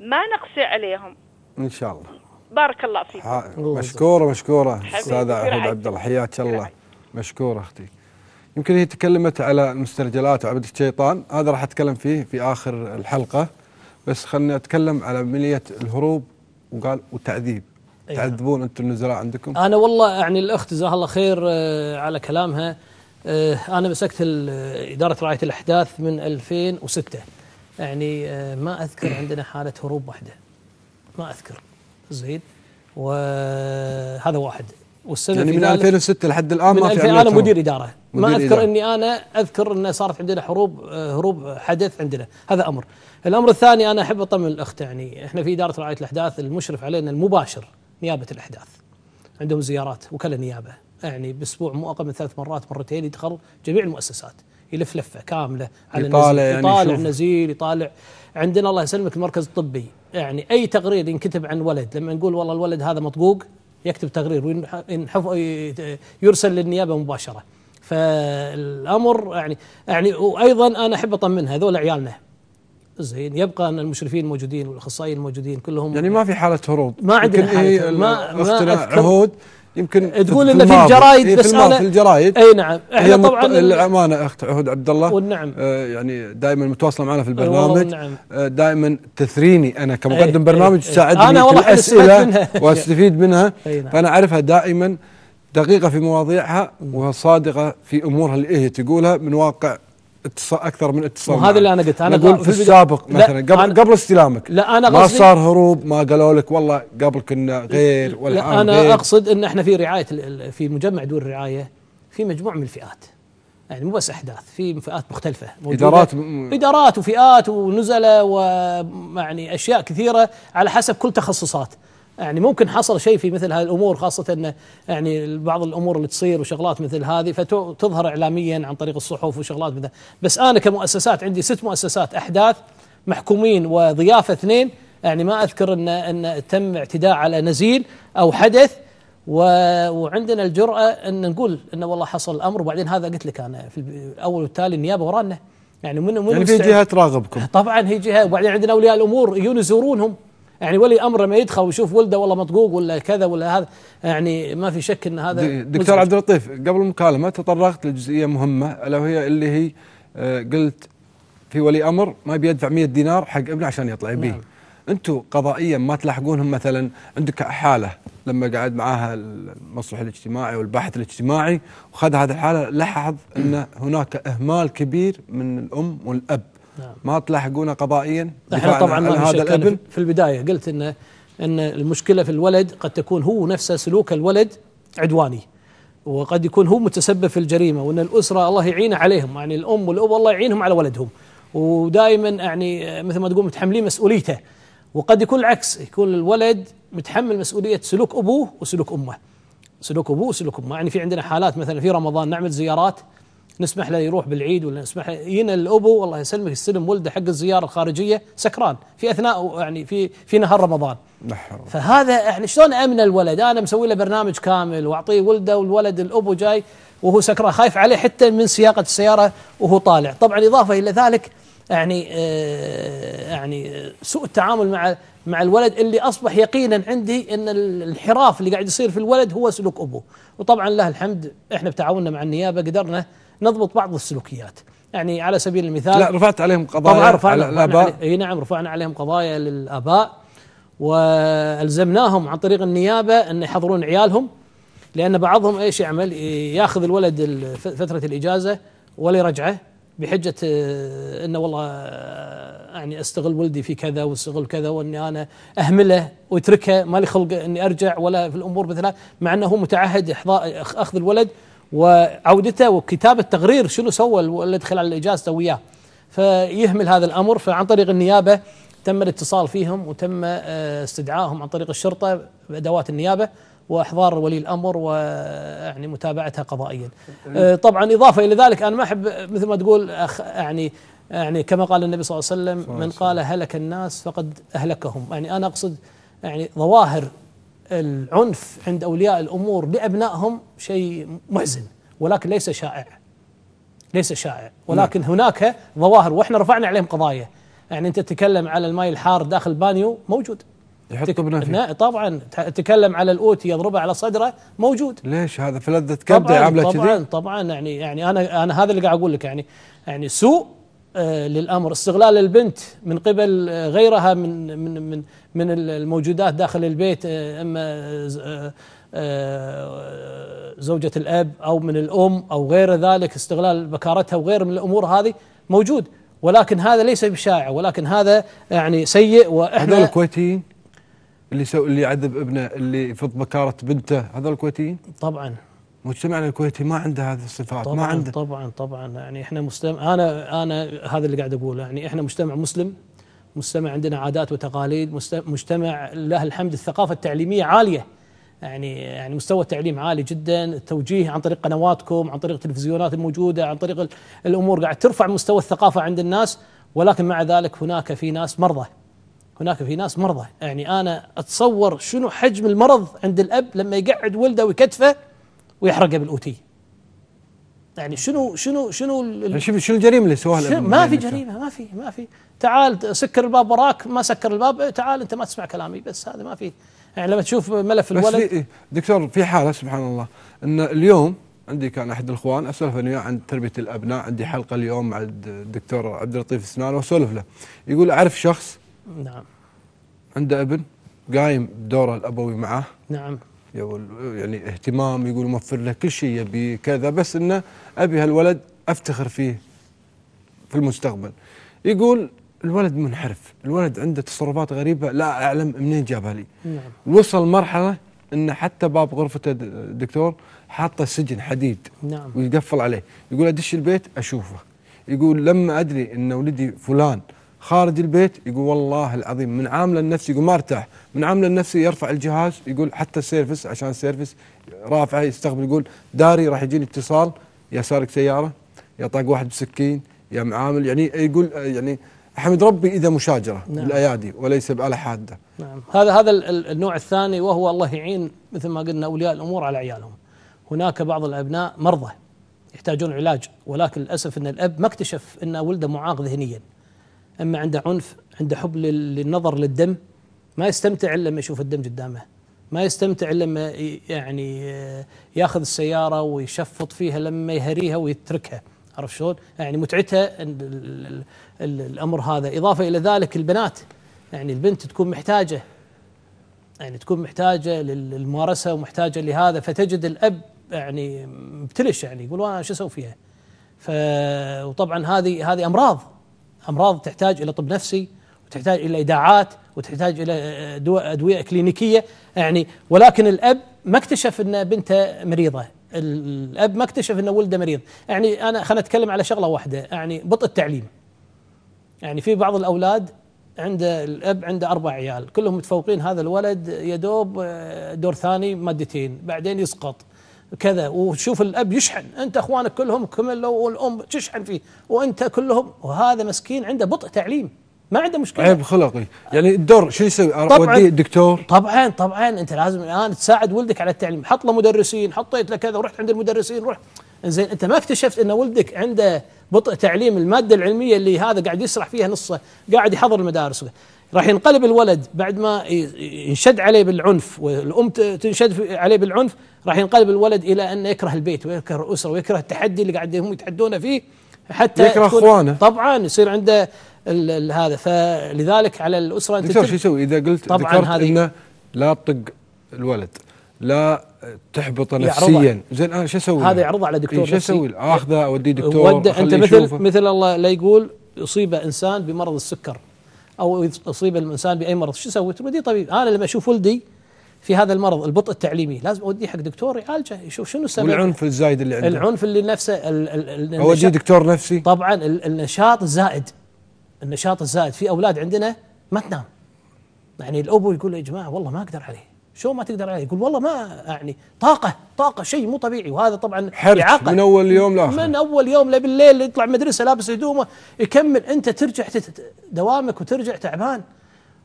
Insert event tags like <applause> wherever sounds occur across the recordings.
ما نقسي عليهم ان شاء الله بارك الله فيك مشكوره مشكوره استاذه عهود عبد الله حياك الله مشكوره اختي يمكن هي تكلمت على المسترجلات وعبد الشيطان هذا راح اتكلم فيه في اخر الحلقه بس خلني اتكلم على عمليه الهروب وقال وتعذيب أيها. نعم. تعذبون انتم النزلاء عندكم انا والله يعني الاخت جزاها الله خير آه، على كلامها آه، انا مسكت اداره رعايه الاحداث من 2006 يعني آه، ما أذكر عندنا حالة هروب واحدة ما أذكر زين وهذا واحد والسنه يعني من 2006 لحد الان ما في انا مدير اداره ما اذكر إدارة. اني انا اذكر ان صارت عندنا حروب آه، هروب حدث عندنا هذا امر الامر الثاني انا احب اطمن الاخت يعني احنا في اداره رعايه الاحداث المشرف علينا المباشر نيابه الاحداث عندهم زيارات وكلاء نيابه يعني باسبوع مو اقل من ثلاث مرات مرتين يدخل جميع المؤسسات يلف لفه كامله على يطالع النزيل يعني يطالع نزيل يطالع عندنا الله يسلمك المركز الطبي يعني اي تقرير ينكتب عن ولد لما نقول والله الولد هذا مطقوق يكتب تقرير يرسل للنيابه مباشره فالامر يعني يعني وايضا انا احب اطمن هذول عيالنا زين يبقى ان المشرفين موجودين والاخصائيين موجودين كلهم يعني ما في حاله هروب ما عندنا حاله إيه ما, ما عهود يمكن تقول ان في الجرايد إيه، بس انا في الجرايد اي نعم احنا طبعا الامانه اخت عهود عبد الله والنعم آه يعني دائما متواصله معنا في البرنامج نعم. آه دائما تثريني انا كمقدم إيه، برنامج إيه، تساعدني انا والله الاسئله <laughs> واستفيد منها نعم. فانا اعرفها دائما دقيقه في مواضيعها وصادقه في امورها اللي هي تقولها من واقع اتصال اكثر من اتصال وهذا اللي انا قلت انا اقول في السابق مثلا قبل أنا قبل استلامك لا انا ما صار هروب ما قالوا لك والله قبل كنا غير ولا انا غير اقصد ان احنا في رعايه في مجمع دول الرعايه في مجموعه من الفئات يعني مو بس احداث في فئات مختلفه موجودة ادارات م... ادارات وفئات ونزله ويعني اشياء كثيره على حسب كل تخصصات يعني ممكن حصل شيء في مثل هذه الامور خاصه ان يعني بعض الامور اللي تصير وشغلات مثل هذه فتظهر اعلاميا عن طريق الصحف وشغلات مثل بس انا كمؤسسات عندي ست مؤسسات احداث محكومين وضيافه اثنين يعني ما اذكر ان ان تم اعتداء على نزيل او حدث و... وعندنا الجرأة أن نقول أنه والله حصل الأمر وبعدين هذا قلت لك أنا في الأول والتالي النيابة ورانا يعني من من يعني في جهة تراقبكم طبعا هي جهة وبعدين عندنا أولياء الأمور يجون يزورونهم يعني ولي امر لما يدخل ويشوف ولده والله مطقوق ولا كذا ولا هذا يعني ما في شك ان هذا دكتور عبد اللطيف قبل المكالمه تطرقت لجزئيه مهمه الا وهي اللي هي آه، قلت في ولي امر ما بيدفع 100 دينار حق ابنه عشان يطلع بيه نعم. انتم قضائيا ما تلاحقونهم مثلا عندك حاله لما قعد معاها المصلح الاجتماعي والباحث الاجتماعي وخذ هذه الحاله لاحظ ان هناك اهمال كبير من الام والاب نعم. ما تلاحقونه قضائيا احنا طبعا ما هذا الابن في البدايه قلت ان ان المشكله في الولد قد تكون هو نفسه سلوك الولد عدواني وقد يكون هو متسبب في الجريمه وان الاسره الله يعينه عليهم يعني الام والاب الله يعينهم على ولدهم ودائما يعني مثل ما تقول متحملين مسؤوليته وقد يكون العكس يكون الولد متحمل مسؤوليه سلوك ابوه وسلوك امه سلوك ابوه وسلوك امه يعني في عندنا حالات مثلا في رمضان نعمل زيارات نسمح له يروح بالعيد ولا نسمح له ينا الابو والله يسلمك يستلم ولده حق الزياره الخارجيه سكران في اثناء يعني في في نهار رمضان فهذا يعني شلون امن الولد انا مسوي له برنامج كامل واعطيه ولده والولد الابو جاي وهو سكران خايف عليه حتى من سياقه السياره وهو طالع طبعا اضافه الى ذلك يعني آه يعني سوء التعامل مع مع الولد اللي اصبح يقينا عندي ان الانحراف اللي قاعد يصير في الولد هو سلوك ابوه وطبعا له الحمد احنا بتعاوننا مع النيابه قدرنا نضبط بعض السلوكيات يعني على سبيل المثال لا رفعت عليهم قضايا طبعا رفعنا على الآباء اي نعم رفعنا عليهم قضايا للآباء والزمناهم عن طريق النيابه ان يحضرون عيالهم لان بعضهم ايش يعمل؟ ياخذ الولد فتره الاجازه ولا يرجعه بحجه آه، انه والله آه، يعني استغل ولدي في كذا واستغل كذا واني انا اهمله واتركه ما لي خلق اني ارجع ولا في الامور مثل مع انه هو متعهد اخذ الولد وعودته وكتاب التقرير شنو سوى اللي دخل على الاجازه وياه فيهمل هذا الامر فعن طريق النيابه تم الاتصال فيهم وتم آه، استدعائهم عن طريق الشرطه بادوات النيابه واحضار ولي الامر ويعني متابعتها قضائيا. يعني آه، طبعا اضافه الى ذلك انا ما احب مثل ما تقول أخ يعني يعني كما قال النبي صلى الله عليه وسلم من قال هلك الناس فقد اهلكهم، يعني انا اقصد يعني ظواهر العنف عند أولياء الأمور لأبنائهم شيء محزن ولكن ليس شائع ليس شائع ولكن نعم. هناك ظواهر وإحنا رفعنا عليهم قضايا يعني أنت تتكلم على الماء الحار داخل البانيو موجود يحط ابنه فيه طبعا تتكلم على الاوتي يضربه على صدره موجود ليش هذا في لذه كبده عامله كذي طبعا طبعا يعني يعني انا انا هذا اللي قاعد اقول لك يعني يعني سوء آه، للامر استغلال البنت من قبل آه، غيرها من من من من الموجودات داخل البيت آه، اما زوجة الاب او من الام او غير ذلك استغلال بكارتها وغير من الامور هذه موجود ولكن هذا ليس بشائع ولكن هذا يعني سيء واحنا هذول الكويتيين اللي سو اللي يعذب ابنه اللي يفض بكاره بنته هذول الكويتيين؟ طبعا مجتمعنا الكويتي ما عنده هذه الصفات طبعا ما عنده طبعا طبعا يعني احنا مجتمع انا انا هذا اللي قاعد اقوله يعني احنا مجتمع مسلم مجتمع عندنا عادات وتقاليد مجتمع له الحمد الثقافه التعليميه عاليه يعني يعني مستوى التعليم عالي جدا التوجيه عن طريق قنواتكم عن طريق التلفزيونات الموجوده عن طريق الامور قاعد ترفع مستوى الثقافه عند الناس ولكن مع ذلك هناك في ناس مرضى هناك في ناس مرضى يعني انا اتصور شنو حجم المرض عند الاب لما يقعد ولده ويكتفه ويحرقها بالاوتي يعني شنو شنو شنو يعني شوف شنو الجريمه اللي سواها ما في جريمه ما في ما في تعال سكر الباب وراك ما سكر الباب إيه تعال انت ما تسمع كلامي بس هذا ما في يعني لما تشوف ملف الولد بس في دكتور في حاله سبحان الله ان اليوم عندي كان احد الاخوان اسولف انا عن تربيه الابناء عندي حلقه اليوم مع الدكتور عبد اللطيف السنان واسولف له يقول اعرف شخص نعم عنده ابن قايم دوره الابوي معاه نعم يعني اهتمام يقول موفر له كل شيء يبي كذا بس انه ابي هالولد افتخر فيه في المستقبل يقول الولد منحرف الولد عنده تصرفات غريبه لا اعلم منين جابها لي نعم. وصل مرحله ان حتى باب غرفته الدكتور حاطه سجن حديد نعم. ويقفل عليه يقول ادش البيت اشوفه يقول لما ادري ان ولدي فلان خارج البيت يقول والله العظيم من عامله النفس يقول ما ارتاح من عامله النفس يرفع الجهاز يقول حتى السيرفس عشان السيرفس رافعه يستقبل يقول داري راح يجيني اتصال يا سارق سياره يا طاق واحد بسكين يا معامل يعني يقول يعني احمد ربي اذا مشاجره نعم. بالايادي وليس باله حاده نعم هذا هذا النوع الثاني وهو الله يعين مثل ما قلنا اولياء الامور على عيالهم هناك بعض الابناء مرضى يحتاجون علاج ولكن للاسف ان الاب ما اكتشف ان ولده معاق ذهنيا اما عنده عنف عنده حب للنظر للدم ما يستمتع الا لما يشوف الدم قدامه ما يستمتع الا لما يعني آه، ياخذ السياره ويشفط فيها لما يهريها ويتركها عرفت شلون؟ يعني متعتها الامر هذا، اضافه الى ذلك البنات يعني البنت تكون محتاجه يعني تكون محتاجه للممارسه ومحتاجه لهذا فتجد الاب يعني مبتلش يعني يقول انا شو اسوي فيها؟ ف وطبعا هذه هذه امراض امراض تحتاج الى طب نفسي وتحتاج الى ايداعات وتحتاج الى ادويه كلينيكيه يعني ولكن الاب ما اكتشف ان بنته مريضه الاب ما اكتشف ان ولده مريض يعني انا خلنا اتكلم على شغله واحده يعني بطء التعليم يعني في بعض الاولاد عنده الاب عنده اربع عيال كلهم متفوقين هذا الولد يدوب دور ثاني مادتين بعدين يسقط كذا وتشوف الاب يشحن انت اخوانك كلهم كملوا والام تشحن فيه وانت كلهم وهذا مسكين عنده بطء تعليم ما عنده مشكله عيب خلقي يعني الدور شو يسوي اوديه الدكتور طبعا طبعا انت لازم الان تساعد ولدك على التعليم حط له مدرسين حطيت له كذا ورحت عند المدرسين رحت زين انت ما اكتشفت ان ولدك عنده بطء تعليم الماده العلميه اللي هذا قاعد يسرح فيها نصه قاعد يحضر المدارس راح ينقلب الولد بعد ما ينشد عليه بالعنف والام تنشد عليه بالعنف راح ينقلب الولد الى انه يكره البيت ويكره الاسره ويكره التحدي اللي قاعد هم يتحدونه فيه حتى يكره اخوانه طبعا يصير عنده الـ الـ هذا فلذلك على الاسره انت شو يسوي اذا قلت طبعا هذه انه لا تطق الولد لا تحبطه نفسيا زين انا شو اسوي؟ هذا يعرضه على دكتور شو اسوي؟ اخذه اوديه دكتور انت مثل يشوفه. مثل الله لا يقول يصيب انسان بمرض السكر او اصيب الانسان باي مرض شو اسوي؟ توديه طبيب انا لما اشوف ولدي في هذا المرض البطء التعليمي لازم اوديه حق دكتور يعالجه يشوف شنو السبب والعنف الزايد اللي عنده العنف اللي نفسه اوديه دكتور نفسي طبعا النشاط الزائد النشاط الزائد في اولاد عندنا ما تنام يعني الابو يقول يا جماعه والله ما اقدر عليه شو ما تقدر عليه يقول والله ما يعني طاقة طاقة شيء مو طبيعي وهذا طبعا حرج إعاقة من أول يوم لآخر من أول يوم لبالليل يطلع مدرسة لابس هدومه يكمل أنت ترجع دوامك وترجع تعبان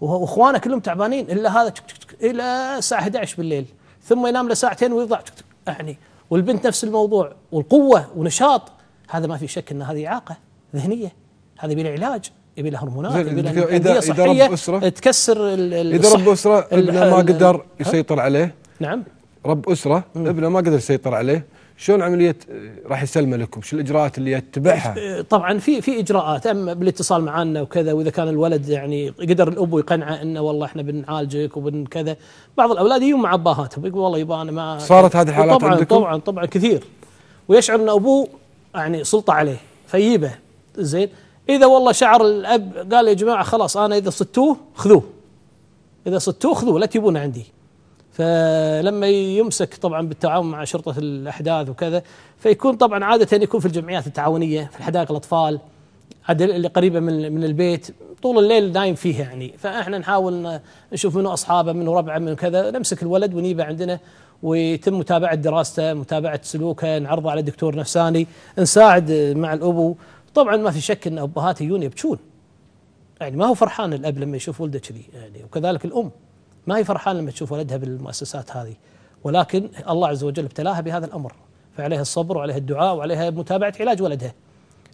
وإخوانه كلهم تعبانين إلا هذا تك تك تك إلى الساعة 11 بالليل ثم ينام لساعتين ويطلع يعني والبنت نفس الموضوع والقوة ونشاط هذا ما في شك أن هذه إعاقة ذهنية هذا بلا علاج يبي له هرمونات يبي له اذا اذا رب اسره تكسر اذا رب اسره ابنه ما قدر يسيطر عليه نعم رب اسره ابنه ما قدر يسيطر عليه شلون عمليه آه، راح يسلمه لكم؟ شو الاجراءات اللي يتبعها؟ إيه، طبعا في في اجراءات اما بالاتصال معنا وكذا واذا كان الولد يعني قدر الاب يقنعه انه والله احنا بنعالجك وبنكذا بعض الاولاد يجون مع اباهاتهم يقول والله يبا انا ما صارت هذه الحالات طبعا عندكم؟ طبعا طبعا كثير ويشعر ان ابوه يعني سلطه عليه فيجيبه زين إذا والله شعر الأب قال يا جماعة خلاص أنا إذا صدتوه خذوه إذا صدتوه خذوه لا تجيبونه عندي فلما يمسك طبعا بالتعاون مع شرطة الأحداث وكذا فيكون طبعا عادة يكون في الجمعيات التعاونية في الحدائق الأطفال اللي قريبة من من البيت طول الليل نايم فيها يعني فاحنا نحاول نشوف منه اصحابه منه ربعه من كذا نمسك الولد ونيبه عندنا ويتم متابعه دراسته متابعه سلوكه نعرضه على دكتور نفساني نساعد مع الابو طبعا ما في شك ان ابهات يجون يبكون يعني ما هو فرحان الاب لما يشوف ولده كذي يعني وكذلك الام ما هي فرحان لما تشوف ولدها بالمؤسسات هذه ولكن الله عز وجل ابتلاها بهذا الامر فعليها الصبر وعليها الدعاء وعليها متابعه علاج ولدها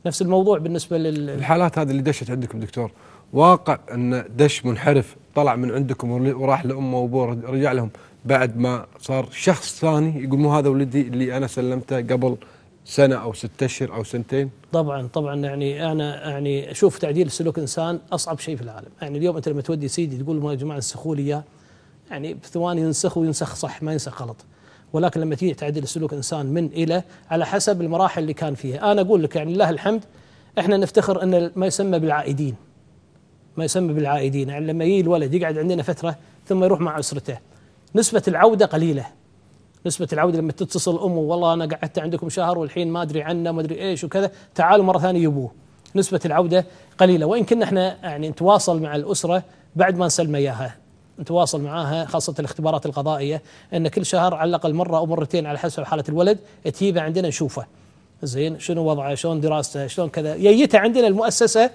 نفس الموضوع بالنسبه لل الحالات هذه اللي دشت عندكم دكتور واقع ان دش منحرف طلع من عندكم وراح لامه وابوه رجع لهم بعد ما صار شخص ثاني يقول مو هذا ولدي اللي انا سلمته قبل سنه او ستة اشهر او سنتين؟ طبعا طبعا يعني انا يعني اشوف تعديل سلوك الانسان اصعب شيء في العالم، يعني اليوم انت لما تودي سيدي تقول يا جماعه انسخوا لي اياه يعني بثواني ينسخ وينسخ صح ما ينسخ غلط. ولكن لما تيجي تعديل سلوك الانسان من الى على حسب المراحل اللي كان فيها، انا اقول لك يعني لله الحمد احنا نفتخر ان ما يسمى بالعائدين. ما يسمى بالعائدين، يعني لما يجي الولد يقعد عندنا فتره ثم يروح مع اسرته. نسبه العوده قليله نسبه العوده لما تتصل امه والله انا قعدت عندكم شهر والحين ما ادري عنه ما ادري ايش وكذا تعالوا مره ثانيه يبوه نسبه العوده قليله وان كنا احنا يعني نتواصل مع الاسره بعد ما نسلم اياها نتواصل معاها خاصة الاختبارات القضائية أن كل شهر على الأقل مرة أو مرتين على حسب حالة الولد تجيبه عندنا نشوفه زين شنو وضعه شلون دراسته شلون كذا ييته عندنا المؤسسة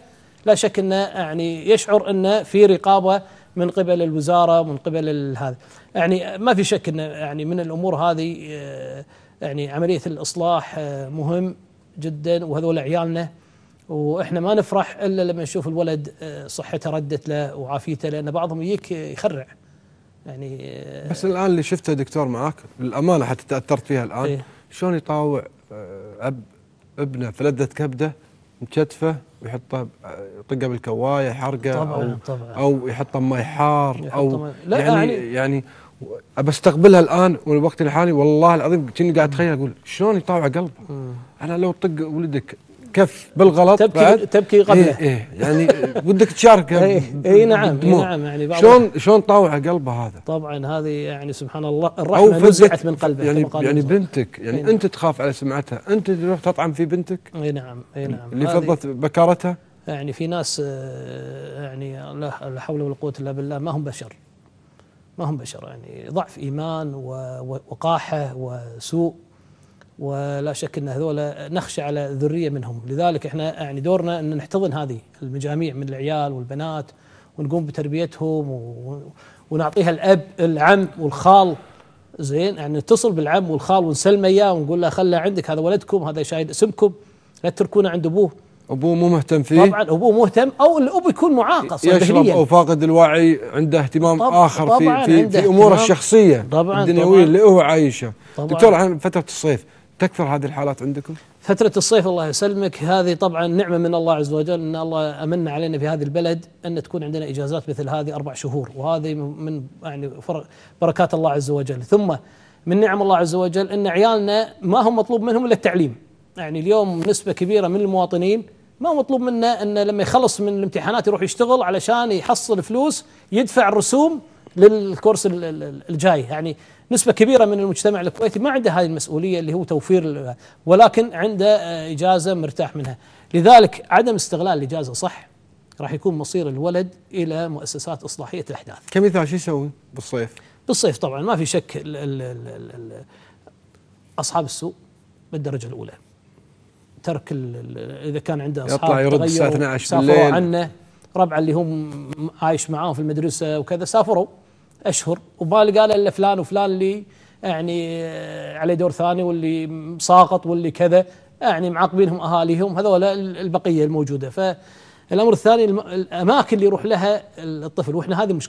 لا شك أنه يعني يشعر أنه في رقابة من قبل الوزارة من قبل هذا يعني ما في شك ان يعني من الامور هذه آه، يعني عمليه الاصلاح آه، مهم جدا وهذول عيالنا واحنا ما نفرح الا لما نشوف الولد آه، صحته ردت له وعافيته لان بعضهم يجيك يخرع يعني بس الان اللي شفته دكتور معاك للامانه حتى تاثرت فيها الان إيه؟ شلون يطاوع اب ابنه في لذه كبده مكتفه ويحطه يطقه بالكوايه حرقه طبعا او طبعا او يحطه بماي حار او لا يعني يعني, يعني بستقبلها الان والوقت الحالي والله العظيم كني قاعد اتخيل اقول شلون يطاوع قلبه انا لو طق ولدك كف بالغلط تبكي تبكي إيه، قبله إيه إيه يعني ودك تشاركه <laughs> اي إيه نعم إيه نعم يعني شلون شلون طاوع قلبه هذا طبعا هذه يعني سبحان الله الرحمه نزعت من قلبه يعني يعني بنتك يعني إيه نعم. انت تخاف على سمعتها انت تروح تطعم في بنتك اي نعم اي نعم اللي فضت بكارتها يعني في ناس آه، يعني لا حول ولا قوه الا بالله ما هم بشر ما هم بشر يعني ضعف ايمان ووقاحه وسوء ولا شك ان هذول نخشى على ذريه منهم، لذلك احنا يعني دورنا ان نحتضن هذه المجاميع من العيال والبنات ونقوم بتربيتهم ونعطيها الاب العم والخال زين يعني نتصل بالعم والخال ونسلمه اياه ونقول له خله عندك هذا ولدكم هذا شايد اسمكم لا تتركونه عند ابوه ابوه مو مهتم فيه طبعا ابوه مهتم او الاب يكون معاق اصلا يشرب او فاقد الوعي عنده اهتمام طب اخر طبعاً في في, في اموره الشخصيه طبعا الدنيويه اللي هو عايشه دكتور عن فتره الصيف تكثر هذه الحالات عندكم؟ فترة الصيف الله يسلمك هذه طبعا نعمة من الله عز وجل أن الله أمن علينا في هذه البلد أن تكون عندنا إجازات مثل هذه أربع شهور وهذه من يعني بركات الله عز وجل ثم من نعم الله عز وجل أن عيالنا ما هم مطلوب منهم إلا التعليم يعني اليوم نسبة كبيرة من المواطنين ما مطلوب منه أن لما يخلص من الامتحانات يروح يشتغل علشان يحصل فلوس يدفع الرسوم للكورس الجاي يعني نسبة كبيرة من المجتمع الكويتي ما عنده هذه المسؤولية اللي هو توفير ولكن عنده آه، إجازة مرتاح منها لذلك عدم استغلال الإجازة صح راح يكون مصير الولد إلى مؤسسات إصلاحية الأحداث كمثال شو يسوي بالصيف؟ بالصيف طبعا ما في شك الـ الـ الـ الـ أصحاب السوق بالدرجة الأولى ترك اذا كان عنده اصحاب يطلع يرد الساعه 12 بالليل سافروا عنه ربعه اللي هم عايش معاهم في المدرسه وكذا سافروا اشهر وما قال الا فلان وفلان اللي يعني آه، على دور ثاني واللي ساقط واللي كذا يعني معاقبينهم اهاليهم هذول البقيه الموجوده فالامر الثاني الاماكن اللي يروح لها الطفل واحنا هذه مشكله